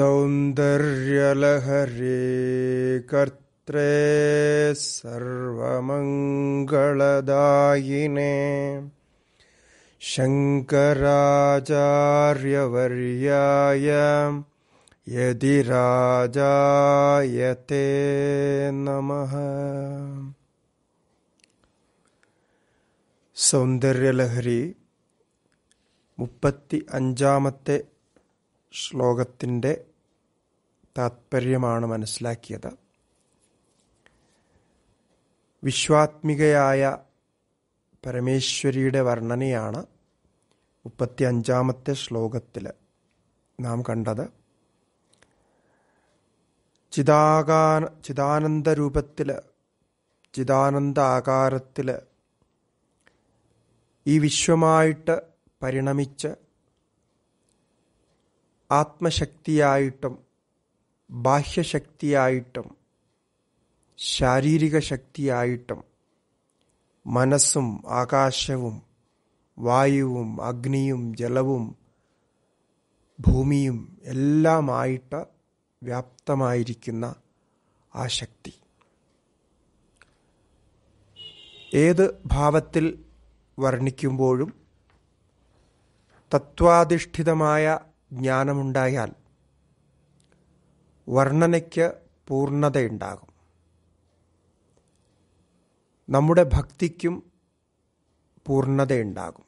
സൗന്ദര്യലഹരേ കർത്രേ സർവമംഗളദായിനേ നമ സൗന്ദര്യലഹരി മുപ്പത്തി അഞ്ചാമത്തെ ശ്ലോകത്തിൻ്റെ താത്പര്യമാണ് മനസ്സിലാക്കിയത് വിശ്വാത്മികയായ പരമേശ്വരിയുടെ വർണ്ണനയാണ് മുപ്പത്തി അഞ്ചാമത്തെ ശ്ലോകത്തിൽ നാം കണ്ടത് ചിതാകാ ചിദാനന്ദ രൂപത്തിൽ ചിദാനന്ദ ആകാരത്തിൽ ഈ വിശ്വമായിട്ട് പരിണമിച്ച് ആത്മശക്തിയായിട്ടും ബാഹ്യശക്തിയായിട്ടും ശാരീരിക ശക്തിയായിട്ടും മനസ്സും ആകാശവും വായുവും അഗ്നിയും ജലവും ഭൂമിയും എല്ലാമായിട്ട് വ്യാപ്തമായിരിക്കുന്ന ആ ശക്തി ഏത് ഭാവത്തിൽ വർണ്ണിക്കുമ്പോഴും തത്വാധിഷ്ഠിതമായ ജ്ഞാനമുണ്ടായാൽ വർണ്ണനയ്ക്ക് പൂർണ്ണതയുണ്ടാകും നമ്മുടെ ഭക്തിക്കും പൂർണ്ണതയുണ്ടാകും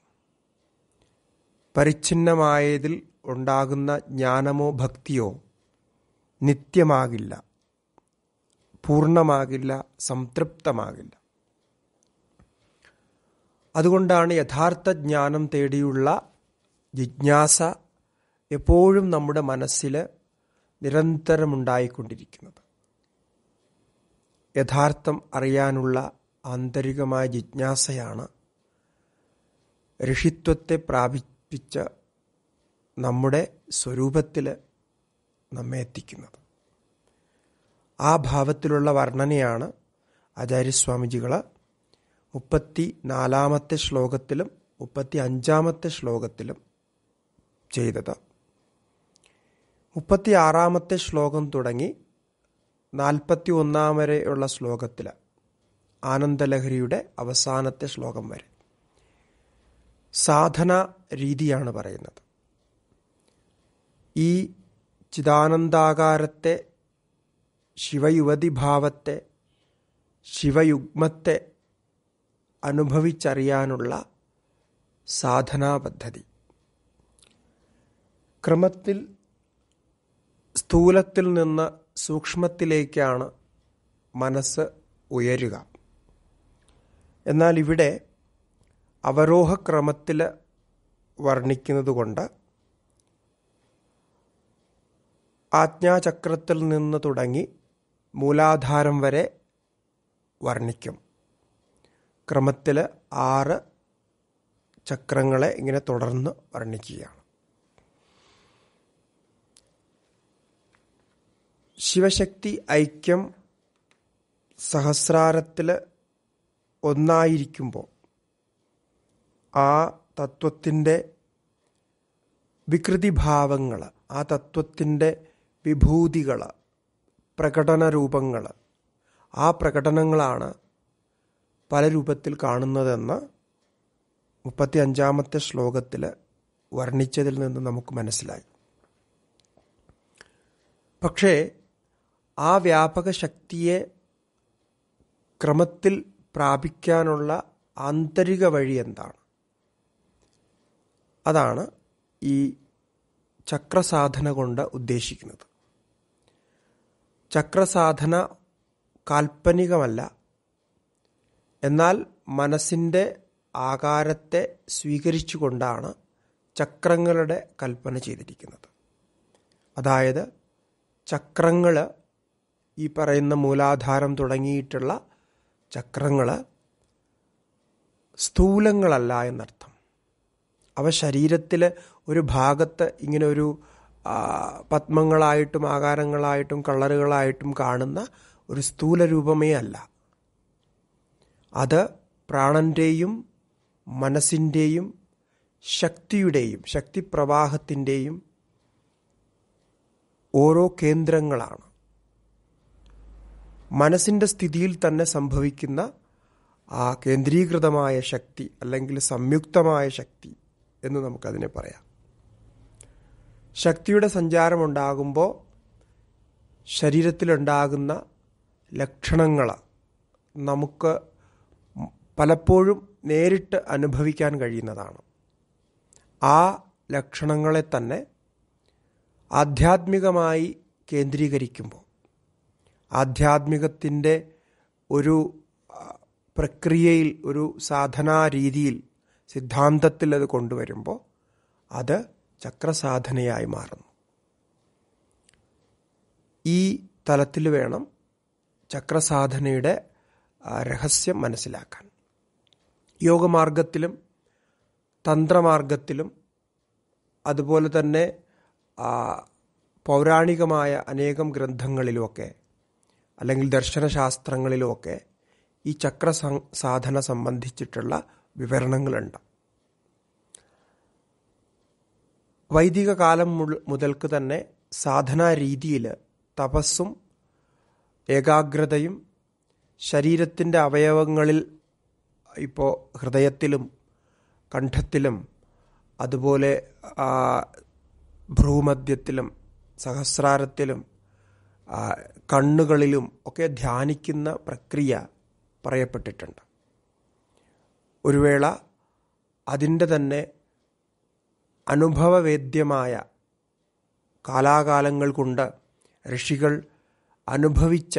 പരിച്ഛിന്നമായതിൽ ഉണ്ടാകുന്ന ജ്ഞാനമോ ഭക്തിയോ നിത്യമാകില്ല പൂർണ്ണമാകില്ല സംതൃപ്തമാകില്ല അതുകൊണ്ടാണ് യഥാർത്ഥ ജ്ഞാനം തേടിയുള്ള ജിജ്ഞാസ എപ്പോഴും നമ്മുടെ മനസ്സിൽ നിരന്തരമുണ്ടായിക്കൊണ്ടിരിക്കുന്നത് യഥാർത്ഥം അറിയാനുള്ള ആന്തരികമായ ജിജ്ഞാസയാണ് ഋഷിത്വത്തെ പ്രാപിപ്പിച്ച നമ്മുടെ സ്വരൂപത്തിൽ നമ്മെ എത്തിക്കുന്നത് ആ ഭാവത്തിലുള്ള വർണ്ണനയാണ് ആചാര്യസ്വാമിജികൾ മുപ്പത്തി നാലാമത്തെ ശ്ലോകത്തിലും മുപ്പത്തി അഞ്ചാമത്തെ ശ്ലോകത്തിലും ചെയ്തത് മുപ്പത്തിയാറാമത്തെ ശ്ലോകം തുടങ്ങി നാൽപ്പത്തി ഒന്നാം വരെയുള്ള ശ്ലോകത്തിൽ ആനന്ദലഹരിയുടെ അവസാനത്തെ ശ്ലോകം വരെ സാധന രീതിയാണ് പറയുന്നത് ഈ ചിദാനന്ദാകാരത്തെ ശിവയുവതിഭാവത്തെ ശിവയുഗ്മത്തെ അനുഭവിച്ചറിയാനുള്ള സാധനാ പദ്ധതി ക്രമത്തിൽ സ്ഥൂലത്തിൽ നിന്ന് സൂക്ഷ്മത്തിലേക്കാണ് മനസ്സ് ഉയരുക എന്നാൽ ഇവിടെ അവരോഹക്രമത്തിൽ വർണ്ണിക്കുന്നത് കൊണ്ട് ആജ്ഞാചക്രത്തിൽ നിന്ന് തുടങ്ങി മൂലാധാരം വരെ വർണ്ണിക്കും ക്രമത്തിൽ ആറ് ചക്രങ്ങളെ ഇങ്ങനെ തുടർന്ന് വർണ്ണിക്കുകയാണ് ശിവശക്തി ഐക്യം സഹസ്രാരത്തിൽ ഒന്നായിരിക്കുമ്പോൾ ആ തത്വത്തിൻ്റെ വികൃതിഭാവങ്ങൾ ആ തത്വത്തിൻ്റെ വിഭൂതികൾ പ്രകടന രൂപങ്ങൾ ആ പ്രകടനങ്ങളാണ് പല രൂപത്തിൽ കാണുന്നതെന്ന് മുപ്പത്തി അഞ്ചാമത്തെ ശ്ലോകത്തിൽ വർണ്ണിച്ചതിൽ നിന്ന് നമുക്ക് മനസ്സിലായി പക്ഷേ ആ വ്യാപക ശക്തിയെ ക്രമത്തിൽ പ്രാപിക്കാനുള്ള ആന്തരിക വഴി എന്താണ് അതാണ് ഈ ചക്രസാധന കൊണ്ട് ഉദ്ദേശിക്കുന്നത് ചക്രസാധന കാൽപ്പനികമല്ല എന്നാൽ മനസ്സിൻ്റെ ആകാരത്തെ സ്വീകരിച്ചുകൊണ്ടാണ് ചക്രങ്ങളുടെ കൽപ്പന ചെയ്തിരിക്കുന്നത് അതായത് ചക്രങ്ങൾ ഈ പറയുന്ന മൂലാധാരം തുടങ്ങിയിട്ടുള്ള ചക്രങ്ങൾ സ്ഥൂലങ്ങളല്ല എന്നർത്ഥം അവ ശരീരത്തിലെ ഒരു ഭാഗത്ത് ഇങ്ങനെ ഒരു പത്മങ്ങളായിട്ടും ആകാരങ്ങളായിട്ടും കളറുകളായിട്ടും കാണുന്ന ഒരു സ്ഥൂല രൂപമേ അല്ല അത് പ്രാണൻ്റെയും മനസ്സിൻ്റെയും ശക്തിയുടെയും ശക്തിപ്രവാഹത്തിൻ്റെയും ഓരോ കേന്ദ്രങ്ങളാണ് മനസ്സിൻ്റെ സ്ഥിതിയിൽ തന്നെ സംഭവിക്കുന്ന ആ കേന്ദ്രീകൃതമായ ശക്തി അല്ലെങ്കിൽ സംയുക്തമായ ശക്തി എന്ന് നമുക്കതിനെ പറയാം ശക്തിയുടെ സഞ്ചാരമുണ്ടാകുമ്പോൾ ശരീരത്തിലുണ്ടാകുന്ന ലക്ഷണങ്ങൾ നമുക്ക് പലപ്പോഴും നേരിട്ട് അനുഭവിക്കാൻ കഴിയുന്നതാണ് ആ ലക്ഷണങ്ങളെ തന്നെ ആധ്യാത്മികമായി കേന്ദ്രീകരിക്കുമ്പോൾ ആധ്യാത്മികത്തിൻ്റെ ഒരു പ്രക്രിയയിൽ ഒരു സാധനാ രീതിയിൽ സിദ്ധാന്തത്തിൽ അത് കൊണ്ടുവരുമ്പോൾ അത് ചക്രസാധനയായി മാറുന്നു ഈ തലത്തിൽ വേണം ചക്രസാധനയുടെ രഹസ്യം മനസ്സിലാക്കാൻ യോഗമാർഗത്തിലും തന്ത്രമാർഗത്തിലും അതുപോലെ തന്നെ പൗരാണികമായ അനേകം ഗ്രന്ഥങ്ങളിലുമൊക്കെ അല്ലെങ്കിൽ ദർശനശാസ്ത്രങ്ങളിലുമൊക്കെ ഈ ചക്ര സാധന സംബന്ധിച്ചിട്ടുള്ള വിവരണങ്ങളുണ്ട് വൈദിക കാലം മുതൽക്ക് തന്നെ സാധനാ രീതിയിൽ തപസ്സും ഏകാഗ്രതയും ശരീരത്തിൻ്റെ അവയവങ്ങളിൽ ഇപ്പോൾ ഹൃദയത്തിലും കണ്ഠത്തിലും അതുപോലെ ഭ്രൂമധ്യത്തിലും സഹസ്രാരത്തിലും കണ്ണുകളിലും ഒക്കെ ധ്യാനിക്കുന്ന പ്രക്രിയ പറയപ്പെട്ടിട്ടുണ്ട് ഒരു വേള അതിൻ്റെ തന്നെ അനുഭവവേദ്യമായ കാലാകാലങ്ങൾ കൊണ്ട് ഋഷികൾ അനുഭവിച്ച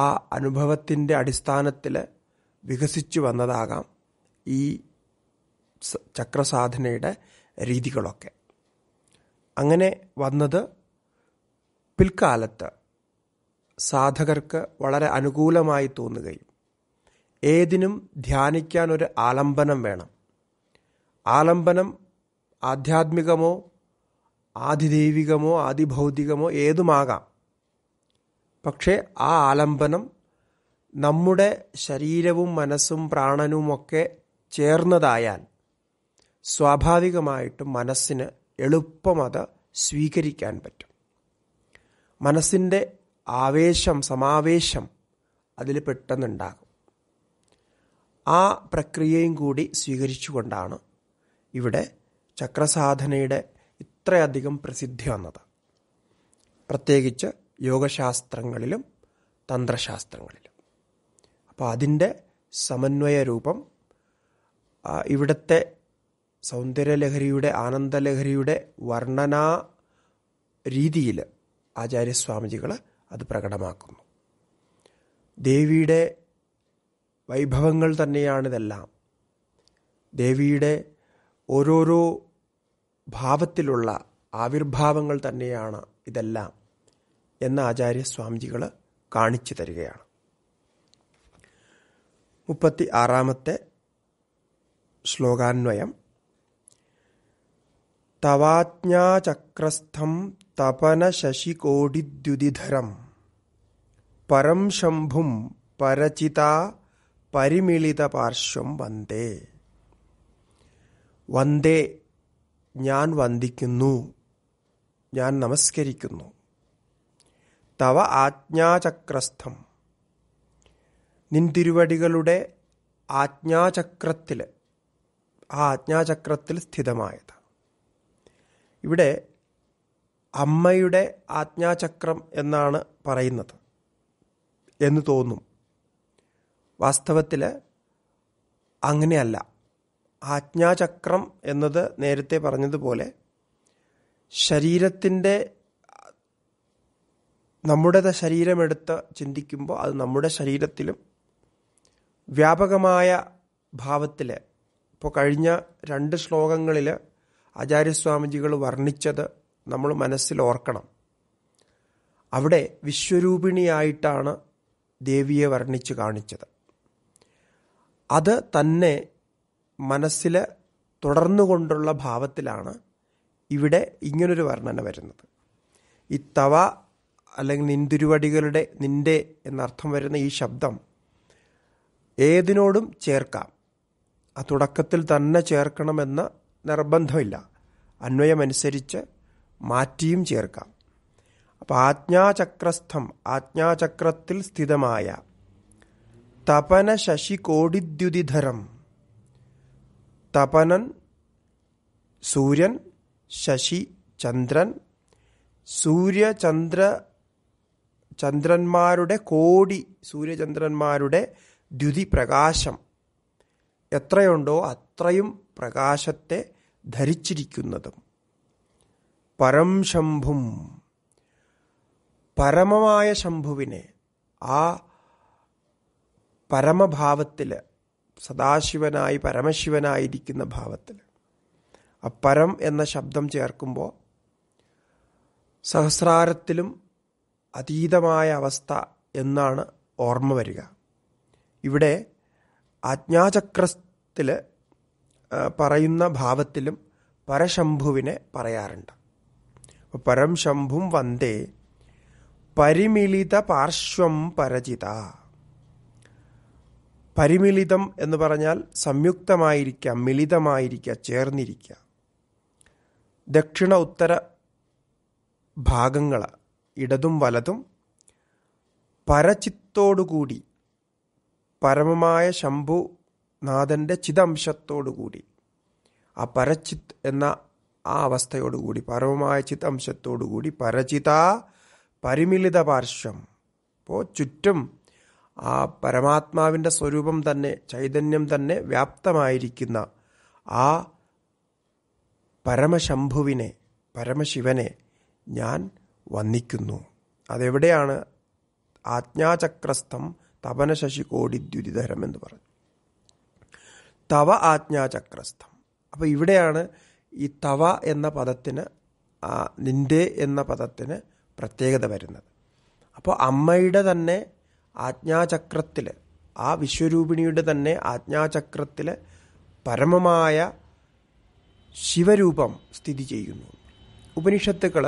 ആ അനുഭവത്തിൻ്റെ അടിസ്ഥാനത്തിൽ വികസിച്ചു വന്നതാകാം ഈ ചക്രസാധനയുടെ രീതികളൊക്കെ അങ്ങനെ വന്നത് പിൽക്കാലത്ത് സാധകർക്ക് വളരെ അനുകൂലമായി തോന്നുകയും ഏതിനും ധ്യാനിക്കാൻ ഒരു ആലംബനം വേണം ആലംബനം ആധ്യാത്മികമോ ആതിദൈവികമോ ആതിഭൗതികമോ ഏതുമാകാം പക്ഷേ ആ ആലംബനം നമ്മുടെ ശരീരവും മനസ്സും പ്രാണനുമൊക്കെ ചേർന്നതായാൽ സ്വാഭാവികമായിട്ടും മനസ്സിന് എളുപ്പം സ്വീകരിക്കാൻ പറ്റും മനസ്സിൻ്റെ ആവേശം സമാവേശം അതിൽ പെട്ടെന്നുണ്ടാകും ആ പ്രക്രിയയും കൂടി സ്വീകരിച്ചുകൊണ്ടാണ് ഇവിടെ ചക്രസാധനയുടെ ഇത്രയധികം പ്രസിദ്ധി വന്നത് പ്രത്യേകിച്ച് യോഗശാസ്ത്രങ്ങളിലും തന്ത്രശാസ്ത്രങ്ങളിലും അപ്പോൾ അതിൻ്റെ സമന്വയ രൂപം ഇവിടുത്തെ സൗന്ദര്യലഹരിയുടെ ആനന്ദലഹരിയുടെ വർണ്ണനാ രീതിയിൽ ആചാര്യസ്വാമിജികൾ അത് പ്രകടമാക്കുന്നു ദേവിയുടെ വൈഭവങ്ങൾ തന്നെയാണിതെല്ലാം ദേവിയുടെ ഓരോരോ ഭാവത്തിലുള്ള ആവിർഭാവങ്ങൾ തന്നെയാണ് ഇതെല്ലാം എന്ന് ആചാര്യസ്വാമിജികൾ കാണിച്ചു തരികയാണ് മുപ്പത്തി ആറാമത്തെ ശ്ലോകാന്വയം തവാജ്ഞാചക്രസ്ഥം തപന ശശികോടിദ്യുതിധരം പരം ശംഭും പരചിത പരിമിളിത പാർശ്വം വന്ദേ വന്ദേ ഞാൻ വന്ദിക്കുന്നു ഞാൻ നമസ്കരിക്കുന്നു തവ ആജ്ഞാചക്രസ്ഥം നിൻ ആജ്ഞാചക്രത്തിൽ ആ ആജ്ഞാചക്രത്തിൽ സ്ഥിതമായത് ഇവിടെ അമ്മയുടെ ആജ്ഞാചക്രം എന്നാണ് പറയുന്നത് എന്ന് തോന്നും വാസ്തവത്തിൽ അങ്ങനെയല്ല ആജ്ഞാചക്രം എന്നത് നേരത്തെ പറഞ്ഞതുപോലെ ശരീരത്തിൻ്റെ നമ്മുടെ ശരീരമെടുത്ത് ചിന്തിക്കുമ്പോൾ അത് നമ്മുടെ ശരീരത്തിലും വ്യാപകമായ ഭാവത്തിൽ ഇപ്പോൾ കഴിഞ്ഞ രണ്ട് ശ്ലോകങ്ങളിൽ ആചാര്യസ്വാമിജികൾ വർണ്ണിച്ചത് നമ്മൾ മനസ്സിൽ ഓർക്കണം അവിടെ വിശ്വരൂപിണിയായിട്ടാണ് ദേവിയെ വർണ്ണിച്ച് കാണിച്ചത് അത് തന്നെ മനസ്സിൽ തുടർന്നുകൊണ്ടുള്ള ഭാവത്തിലാണ് ഇവിടെ ഇങ്ങനൊരു വർണ്ണന വരുന്നത് ഈ തവ അല്ലെങ്കിൽ നിന്തിരുവടികളുടെ നിന്റെ എന്നർത്ഥം വരുന്ന ഈ ശബ്ദം ഏതിനോടും ചേർക്കാം ആ തുടക്കത്തിൽ തന്നെ ചേർക്കണമെന്ന നിർബന്ധമില്ല അന്വയമനുസരിച്ച് മാറ്റിയും ചേർക്കാം അപ്പോൾ ആജ്ഞാചക്രസ്ഥം ആജ്ഞാചക്രത്തിൽ സ്ഥിതമായ തപന ശശികോടിദ്യുതിധരം തപനൻ സൂര്യൻ ശശി ചന്ദ്രൻ സൂര്യചന്ദ്ര ചന്ദ്രന്മാരുടെ കോടി സൂര്യചന്ദ്രന്മാരുടെ ദ്യുതി പ്രകാശം എത്രയുണ്ടോ അത്രയും പ്രകാശത്തെ ധരിച്ചിരിക്കുന്നതും പരം ശംഭും പരമമായ ശംഭുവിനെ ആ പരമഭാവത്തിൽ സദാശിവനായി പരമശിവനായിരിക്കുന്ന ഭാവത്തിൽ അപ്പരം എന്ന ശബ്ദം ചേർക്കുമ്പോൾ സഹസ്രാരത്തിലും അതീതമായ അവസ്ഥ എന്നാണ് ഓർമ്മ വരിക ഇവിടെ ആജ്ഞാചക്രത്തിൽ പറയുന്ന ഭാവത്തിലും പരശംഭുവിനെ പറയാറുണ്ട് പരം ശംഭും വന്ദേ പരിമിളിത പാർശ്വം പരചിത പരിമിളിതം എന്ന് പറഞ്ഞാൽ സംയുക്തമായിരിക്കുക മിളിതമായിരിക്കുക ചേർന്നിരിക്കുക ദക്ഷിണ ഉത്തര ഭാഗങ്ങൾ ഇടതും വലതും പരചിത്തോടുകൂടി പരമമായ ശംഭുനാഥൻ്റെ ചിതംശത്തോടുകൂടി ആ പരചിത്ത് എന്ന ആ അവസ്ഥയോടുകൂടി പരമമായ ചിത്തംശത്തോടുകൂടി പരചിത പരിമിലിത പാർശ്വം അപ്പോൾ ചുറ്റും ആ പരമാത്മാവിൻ്റെ സ്വരൂപം തന്നെ ചൈതന്യം തന്നെ വ്യാപ്തമായിരിക്കുന്ന ആ പരമശംഭുവിനെ പരമശിവനെ ഞാൻ വന്നിക്കുന്നു അതെവിടെയാണ് ആജ്ഞാചക്രസ്ഥം തപനശശി ശശികോടി ദ്യുതിധരം എന്ന് പറഞ്ഞു തവ ആജ്ഞാചക്രസ്ഥം അപ്പോൾ ഇവിടെയാണ് ഈ തവ എന്ന പദത്തിന് നിന്റെ എന്ന പദത്തിന് പ്രത്യേകത വരുന്നത് അപ്പോൾ അമ്മയുടെ തന്നെ ആജ്ഞാചക്രത്തിൽ ആ വിശ്വരൂപിണിയുടെ തന്നെ ആജ്ഞാചക്രത്തിൽ പരമമായ ശിവരൂപം സ്ഥിതി ചെയ്യുന്നു ഉപനിഷത്തുക്കൾ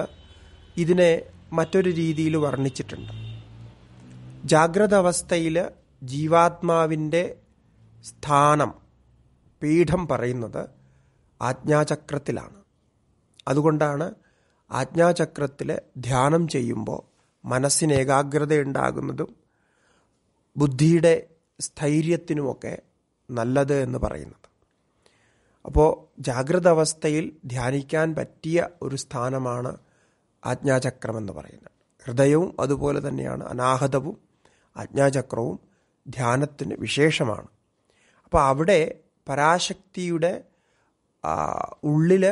ഇതിനെ മറ്റൊരു രീതിയിൽ വർണ്ണിച്ചിട്ടുണ്ട് ജാഗ്രത അവസ്ഥയിൽ ജീവാത്മാവിൻ്റെ സ്ഥാനം പീഠം പറയുന്നത് ആജ്ഞാചക്രത്തിലാണ് അതുകൊണ്ടാണ് ആജ്ഞാചക്രത്തിൽ ധ്യാനം ചെയ്യുമ്പോൾ മനസ്സിന് ഏകാഗ്രതയുണ്ടാകുന്നതും ബുദ്ധിയുടെ സ്ഥൈര്യത്തിനുമൊക്കെ നല്ലത് എന്ന് പറയുന്നത് അപ്പോൾ ജാഗ്രത അവസ്ഥയിൽ ധ്യാനിക്കാൻ പറ്റിയ ഒരു സ്ഥാനമാണ് ആജ്ഞാചക്രം എന്ന് പറയുന്നത് ഹൃദയവും അതുപോലെ തന്നെയാണ് അനാഹതവും ആജ്ഞാചക്രവും ധ്യാനത്തിന് വിശേഷമാണ് അപ്പോൾ അവിടെ പരാശക്തിയുടെ ഉള്ളിൽ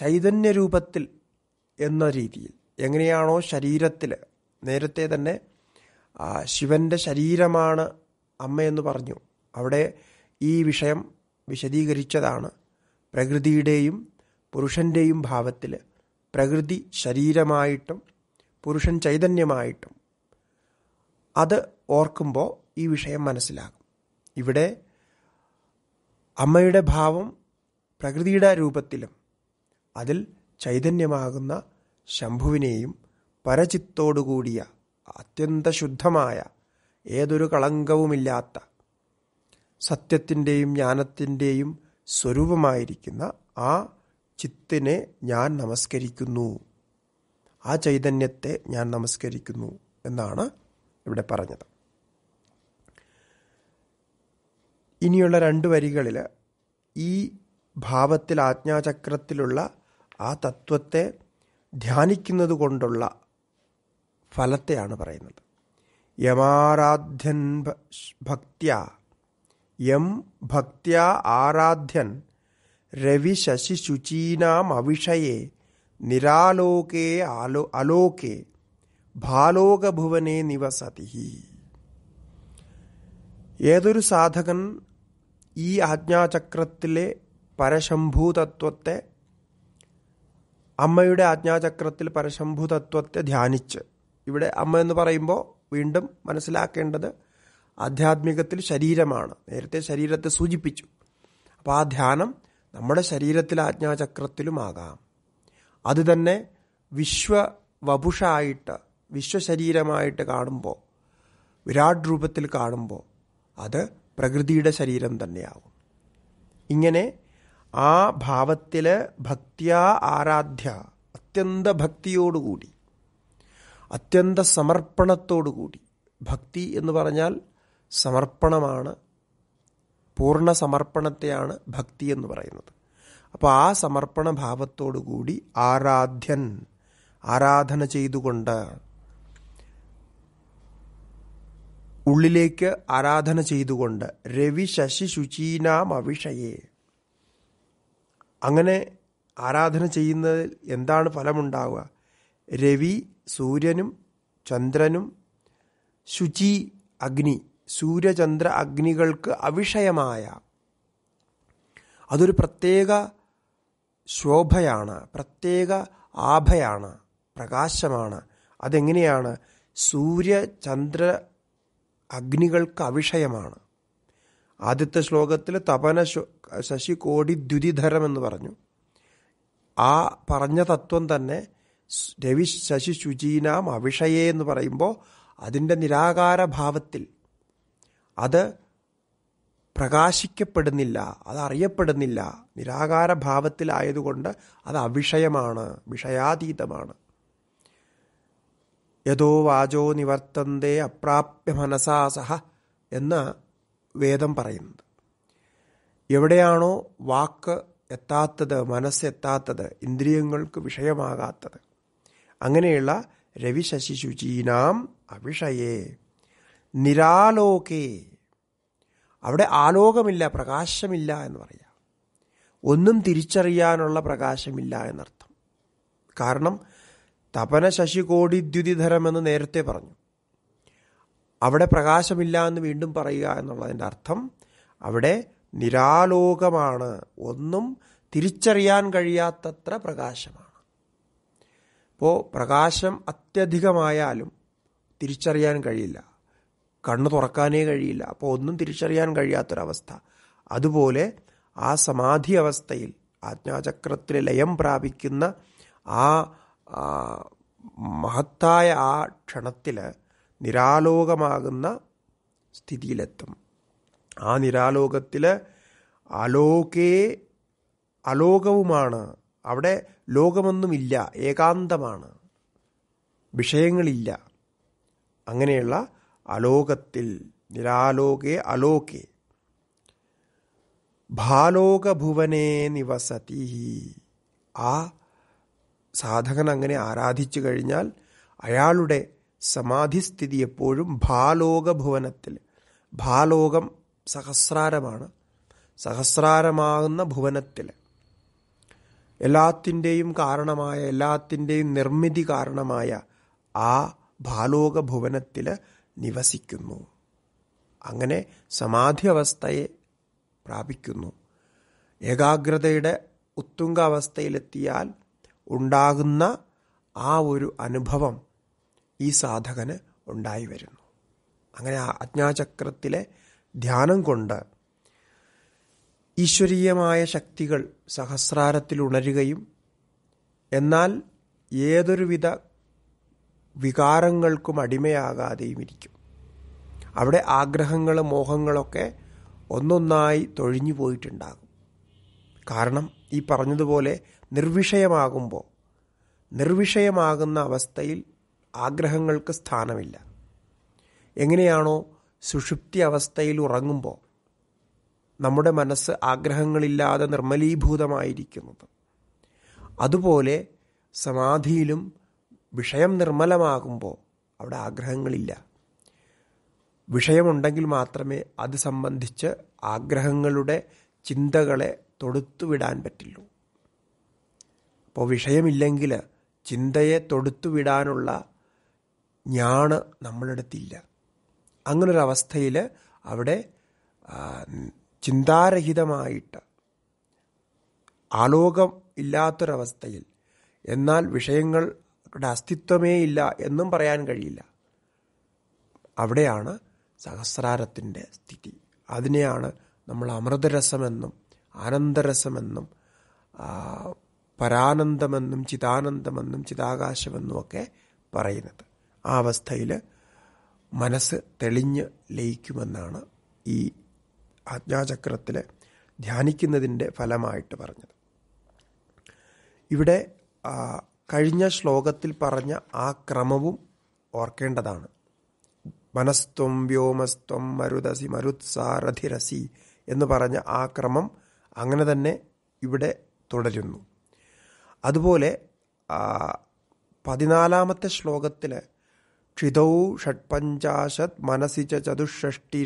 ചൈതന്യരൂപത്തിൽ എന്ന രീതിയിൽ എങ്ങനെയാണോ ശരീരത്തിൽ നേരത്തെ തന്നെ ശിവന്റെ ശരീരമാണ് അമ്മയെന്ന് പറഞ്ഞു അവിടെ ഈ വിഷയം വിശദീകരിച്ചതാണ് പ്രകൃതിയുടെയും പുരുഷൻ്റെയും ഭാവത്തിൽ പ്രകൃതി ശരീരമായിട്ടും പുരുഷൻ ചൈതന്യമായിട്ടും അത് ഓർക്കുമ്പോൾ ഈ വിഷയം മനസ്സിലാകും ഇവിടെ അമ്മയുടെ ഭാവം പ്രകൃതിയുടെ രൂപത്തിലും അതിൽ ചൈതന്യമാകുന്ന ശംഭുവിനെയും പരചിത്തോടുകൂടിയ അത്യന്തശുദ്ധമായ ഏതൊരു കളങ്കവുമില്ലാത്ത സത്യത്തിൻ്റെയും ജ്ഞാനത്തിൻ്റെയും സ്വരൂപമായിരിക്കുന്ന ആ ചിത്തിനെ ഞാൻ നമസ്കരിക്കുന്നു ആ ചൈതന്യത്തെ ഞാൻ നമസ്കരിക്കുന്നു എന്നാണ് ഇവിടെ പറഞ്ഞത് ഇനിയുള്ള രണ്ട് വരികളിൽ ഈ ഭാവത്തിൽ ആജ്ഞാചക്രത്തിലുള്ള ആ തത്വത്തെ ധ്യാനിക്കുന്നത് കൊണ്ടുള്ള ഫലത്തെയാണ് പറയുന്നത് യമാരാധ്യൻ ഭക്ത്യ യം ഭക്ത്യ ആരാധ്യൻ രവി ശശി ശുചീനാം അവിഷയെ നിരാലോകേ ആലോ അലോകേ ഭാലോകഭുവനെ നിവസതി ഏതൊരു സാധകൻ ഈ ആജ്ഞാചക്രത്തിലെ പരശംഭൂതത്വത്തെ അമ്മയുടെ ആജ്ഞാചക്രത്തിൽ പരശംഭൂതത്വത്തെ ധ്യാനിച്ച് ഇവിടെ അമ്മ എന്ന് പറയുമ്പോൾ വീണ്ടും മനസ്സിലാക്കേണ്ടത് ആധ്യാത്മികത്തിൽ ശരീരമാണ് നേരത്തെ ശരീരത്തെ സൂചിപ്പിച്ചു അപ്പോൾ ആ ധ്യാനം നമ്മുടെ ശരീരത്തിൽ ആജ്ഞാചക്രത്തിലുമാകാം അതുതന്നെ തന്നെ വിശ്വവപുഷായിട്ട് വിശ്വശരീരമായിട്ട് കാണുമ്പോൾ വിരാട് രൂപത്തിൽ കാണുമ്പോൾ അത് പ്രകൃതിയുടെ ശരീരം തന്നെയാവും ഇങ്ങനെ ആ ഭാവത്തിൽ ഭക്തിയാ ആരാധ്യ അത്യന്ത ഭക്തിയോടുകൂടി അത്യന്ത സമർപ്പണത്തോടുകൂടി ഭക്തി എന്ന് പറഞ്ഞാൽ സമർപ്പണമാണ് പൂർണ്ണ സമർപ്പണത്തെയാണ് ഭക്തി എന്ന് പറയുന്നത് അപ്പോൾ ആ സമർപ്പണ ഭാവത്തോടുകൂടി ആരാധ്യൻ ആരാധന ചെയ്തുകൊണ്ട് ഉള്ളിലേക്ക് ആരാധന ചെയ്തുകൊണ്ട് രവി ശശി ശുചീനാം അവിഷയേ അങ്ങനെ ആരാധന ചെയ്യുന്നതിൽ എന്താണ് ഫലമുണ്ടാവുക രവി സൂര്യനും ചന്ദ്രനും ശുചി അഗ്നി സൂര്യചന്ദ്ര അഗ്നികൾക്ക് അവിഷയമായ അതൊരു പ്രത്യേക ശോഭയാണ് പ്രത്യേക ആഭയാണ് പ്രകാശമാണ് അതെങ്ങനെയാണ് സൂര്യചന്ദ്ര അഗ്നികൾക്ക് അവിഷയമാണ് ആദ്യത്തെ ശ്ലോകത്തിൽ തപന ശശി കോടി ദ്യുതിധരം എന്ന് പറഞ്ഞു ആ പറഞ്ഞ തത്വം തന്നെ രവി ശശി ശുചീനാം അവിഷയേ എന്ന് പറയുമ്പോൾ അതിൻ്റെ നിരാകാര ഭാവത്തിൽ അത് പ്രകാശിക്കപ്പെടുന്നില്ല അത് അറിയപ്പെടുന്നില്ല നിരാകാര ഭാവത്തിലായതുകൊണ്ട് അത് അവിഷയമാണ് വിഷയാതീതമാണ് യഥോ വാചോ നിവർത്തന്തേ അപ്രാപ്യ മനസാ സഹ എന്ന വേദം പറയുന്നത് എവിടെയാണോ വാക്ക് എത്താത്തത് മനസ്സെത്താത്തത് ഇന്ദ്രിയങ്ങൾക്ക് വിഷയമാകാത്തത് അങ്ങനെയുള്ള രവിശശി ശുചീനാം അവിഷയേ നിരാലോകേ അവിടെ ആലോകമില്ല പ്രകാശമില്ല എന്ന് പറയാം ഒന്നും തിരിച്ചറിയാനുള്ള പ്രകാശമില്ല എന്നർത്ഥം കാരണം തപന ശശികോടി കോടിദ്യുതിധരം എന്ന് നേരത്തെ പറഞ്ഞു അവിടെ പ്രകാശമില്ല എന്ന് വീണ്ടും പറയുക എന്നുള്ളതിൻ്റെ അർത്ഥം അവിടെ നിരാലോകമാണ് ഒന്നും തിരിച്ചറിയാൻ കഴിയാത്തത്ര പ്രകാശമാണ് ഇപ്പോൾ പ്രകാശം അത്യധികമായാലും തിരിച്ചറിയാൻ കഴിയില്ല കണ്ണു തുറക്കാനേ കഴിയില്ല അപ്പോൾ ഒന്നും തിരിച്ചറിയാൻ കഴിയാത്തൊരവസ്ഥ അതുപോലെ ആ സമാധി അവസ്ഥയിൽ ആജ്ഞാചക്രത്തിൽ ലയം പ്രാപിക്കുന്ന ആ മഹത്തായ ആ ക്ഷണത്തിൽ നിരാലോകമാകുന്ന സ്ഥിതിയിലെത്തും ആ നിരാലോകത്തിൽ അലോകേ അലോകവുമാണ് അവിടെ ലോകമൊന്നുമില്ല ഏകാന്തമാണ് വിഷയങ്ങളില്ല അങ്ങനെയുള്ള അലോകത്തിൽ നിരാലോകേ അലോകെ ഭാലോകഭുവനേ നിവസതി ആ സാധകൻ അങ്ങനെ ആരാധിച്ചു കഴിഞ്ഞാൽ അയാളുടെ സമാധിസ്ഥിതി എപ്പോഴും ഭാലോകഭുവനത്തിൽ ഭാലോകം സഹസ്രാരമാണ് സഹസ്രാരമാകുന്ന ഭുവനത്തിൽ എല്ലാത്തിൻ്റെയും കാരണമായ എല്ലാത്തിൻ്റെയും നിർമ്മിതി കാരണമായ ആ ഭാലോക ഭുവനത്തിൽ നിവസിക്കുന്നു അങ്ങനെ സമാധി അവസ്ഥയെ പ്രാപിക്കുന്നു ഏകാഗ്രതയുടെ ഉത്തുംഗ അവസ്ഥയിലെത്തിയാൽ ഉണ്ടാകുന്ന ആ ഒരു അനുഭവം ഈ സാധകന് ഉണ്ടായി വരുന്നു അങ്ങനെ അജ്ഞാചക്രത്തിലെ ധ്യാനം കൊണ്ട് ഈശ്വരീയമായ ശക്തികൾ സഹസ്രാരത്തിൽ ഉണരുകയും എന്നാൽ ഏതൊരുവിധ വികാരങ്ങൾക്കും അടിമയാകാതെയും ഇരിക്കും അവിടെ ആഗ്രഹങ്ങൾ മോഹങ്ങളൊക്കെ ഒന്നൊന്നായി തൊഴിഞ്ഞു പോയിട്ടുണ്ടാകും കാരണം ഈ പറഞ്ഞതുപോലെ നിർവിഷയമാകുമ്പോൾ നിർവിഷയമാകുന്ന അവസ്ഥയിൽ ആഗ്രഹങ്ങൾക്ക് സ്ഥാനമില്ല എങ്ങനെയാണോ സുഷുപ്തി അവസ്ഥയിൽ ഉറങ്ങുമ്പോൾ നമ്മുടെ മനസ്സ് ആഗ്രഹങ്ങളില്ലാതെ നിർമ്മലീഭൂതമായിരിക്കുന്നത് അതുപോലെ സമാധിയിലും വിഷയം നിർമ്മലമാകുമ്പോൾ അവിടെ ആഗ്രഹങ്ങളില്ല വിഷയമുണ്ടെങ്കിൽ മാത്രമേ അത് സംബന്ധിച്ച് ആഗ്രഹങ്ങളുടെ ചിന്തകളെ തൊടുത്തുവിടാൻ പറ്റുള്ളൂ അപ്പോൾ വിഷയമില്ലെങ്കിൽ ചിന്തയെ തൊടുത്തുവിടാനുള്ള ഞാണ് നമ്മളെടുത്തില്ല അങ്ങനൊരവസ്ഥയിൽ അവിടെ ചിന്താരഹിതമായിട്ട് ആലോകം ഇല്ലാത്തൊരവസ്ഥയിൽ എന്നാൽ വിഷയങ്ങളുടെ അസ്തിത്വമേ ഇല്ല എന്നും പറയാൻ കഴിയില്ല അവിടെയാണ് സഹസ്രാരത്തിൻ്റെ സ്ഥിതി അതിനെയാണ് നമ്മൾ അമൃതരസമെന്നും ആനന്ദരസമെന്നും പരാനന്ദമെന്നും ചിതാനന്ദമെന്നും ചിതാകാശമെന്നും ഒക്കെ പറയുന്നത് ആ അവസ്ഥയിൽ മനസ്സ് തെളിഞ്ഞ് ലയിക്കുമെന്നാണ് ഈ ആജ്ഞാചക്രത്തിൽ ധ്യാനിക്കുന്നതിൻ്റെ ഫലമായിട്ട് പറഞ്ഞത് ഇവിടെ കഴിഞ്ഞ ശ്ലോകത്തിൽ പറഞ്ഞ ആ ക്രമവും ഓർക്കേണ്ടതാണ് മനസ്ത്വം വ്യോമസ്ത്വം മരുതസി മരുത്സാരഥിരസി എന്ന് പറഞ്ഞ ആ ക്രമം അങ്ങനെ തന്നെ ഇവിടെ തുടരുന്നു അതുപോലെ പതിനാലാമത്തെ ശ്ലോകത്തിലെ ക്ഷിതൗ ഷഡ്പഞ്ചാശത് മനസിച്ച ച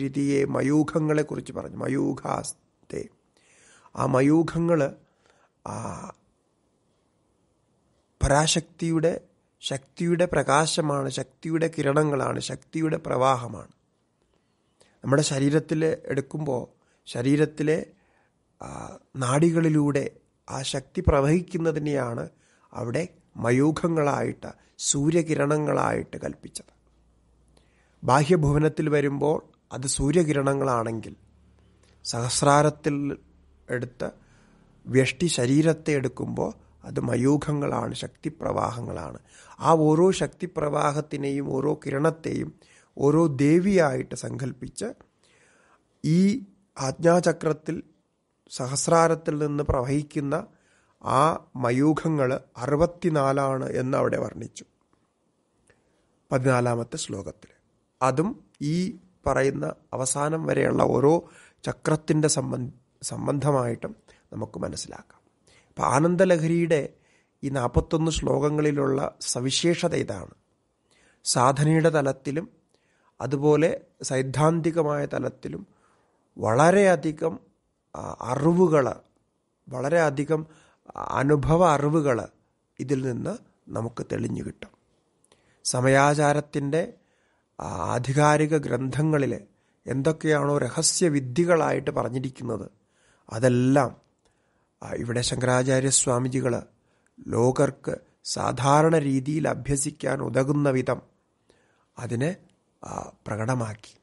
രീതിയെ മയൂഖങ്ങളെക്കുറിച്ച് പറഞ്ഞു മയൂഖാസ്തേ ആ മയൂഖങ്ങൾ ആ പരാശക്തിയുടെ ശക്തിയുടെ പ്രകാശമാണ് ശക്തിയുടെ കിരണങ്ങളാണ് ശക്തിയുടെ പ്രവാഹമാണ് നമ്മുടെ ശരീരത്തിൽ എടുക്കുമ്പോൾ ശരീരത്തിലെ നാടികളിലൂടെ ആ ശക്തി പ്രവഹിക്കുന്നതിനെയാണ് അവിടെ മയൂഖങ്ങളായിട്ട് സൂര്യകിരണങ്ങളായിട്ട് കൽപ്പിച്ചത് ബാഹ്യഭുവനത്തിൽ വരുമ്പോൾ അത് സൂര്യകിരണങ്ങളാണെങ്കിൽ സഹസ്രാരത്തിൽ എടുത്ത് വ്യഷ്ടി ശരീരത്തെ എടുക്കുമ്പോൾ അത് മയൂഖങ്ങളാണ് ശക്തിപ്രവാഹങ്ങളാണ് ആ ഓരോ ശക്തിപ്രവാഹത്തിനെയും ഓരോ കിരണത്തെയും ഓരോ ദേവിയായിട്ട് സങ്കല്പിച്ച് ഈ ആജ്ഞാചക്രത്തിൽ സഹസ്രാരത്തിൽ നിന്ന് പ്രവഹിക്കുന്ന ആ മയൂഖങ്ങൾ അറുപത്തിനാലാണ് എന്ന് അവിടെ വർണ്ണിച്ചു പതിനാലാമത്തെ ശ്ലോകത്തിൽ അതും ഈ പറയുന്ന അവസാനം വരെയുള്ള ഓരോ ചക്രത്തിൻ്റെ സംബന്ധ സംബന്ധമായിട്ടും നമുക്ക് മനസ്സിലാക്കാം അപ്പം ആനന്ദലഹരിയുടെ ഈ നാൽപ്പത്തൊന്ന് ശ്ലോകങ്ങളിലുള്ള സവിശേഷത ഇതാണ് സാധനയുടെ തലത്തിലും അതുപോലെ സൈദ്ധാന്തികമായ തലത്തിലും വളരെയധികം അറിവുകൾ വളരെയധികം അനുഭവ അറിവുകൾ ഇതിൽ നിന്ന് നമുക്ക് തെളിഞ്ഞു കിട്ടും സമയാചാരത്തിൻ്റെ ആധികാരിക ഗ്രന്ഥങ്ങളിൽ എന്തൊക്കെയാണോ രഹസ്യവിദ്യകളായിട്ട് പറഞ്ഞിരിക്കുന്നത് അതെല്ലാം ഇവിടെ ശങ്കരാചാര്യസ്വാമിജികൾ ലോകർക്ക് സാധാരണ രീതിയിൽ അഭ്യസിക്കാൻ ഉതകുന്ന വിധം അതിനെ പ്രകടമാക്കി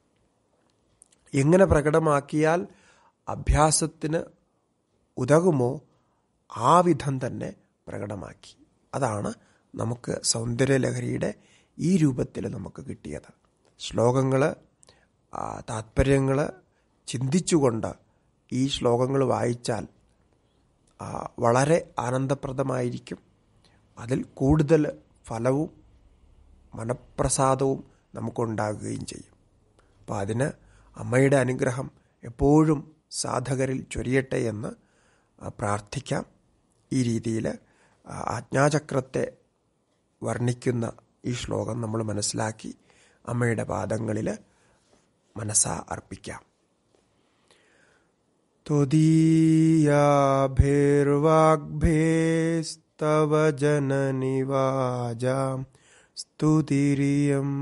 എങ്ങനെ പ്രകടമാക്കിയാൽ അഭ്യാസത്തിന് ഉതകുമോ ആ വിധം തന്നെ പ്രകടമാക്കി അതാണ് നമുക്ക് സൗന്ദര്യലഹരിയുടെ ഈ രൂപത്തിൽ നമുക്ക് കിട്ടിയത് ശ്ലോകങ്ങൾ താത്പര്യങ്ങൾ ചിന്തിച്ചുകൊണ്ട് ഈ ശ്ലോകങ്ങൾ വായിച്ചാൽ വളരെ ആനന്ദപ്രദമായിരിക്കും അതിൽ കൂടുതൽ ഫലവും മനപ്രസാദവും നമുക്കുണ്ടാകുകയും ചെയ്യും അപ്പോൾ അതിന് അമ്മയുടെ അനുഗ്രഹം എപ്പോഴും സാധകരിൽ ചൊരിയട്ടെ എന്ന് പ്രാർത്ഥിക്കാം ഈ രീതിയിൽ ആജ്ഞാചക്രത്തെ വർണ്ണിക്കുന്ന ഈ ശ്ലോകം നമ്മൾ മനസ്സിലാക്കി അമ്മയുടെ പാദങ്ങളിൽ മനസ്സാ അർപ്പിക്കാം ത്വദീയാഭിർവാഗ്ഭേസ്തവ ജനനിവാജാം സ്തുതിരിയം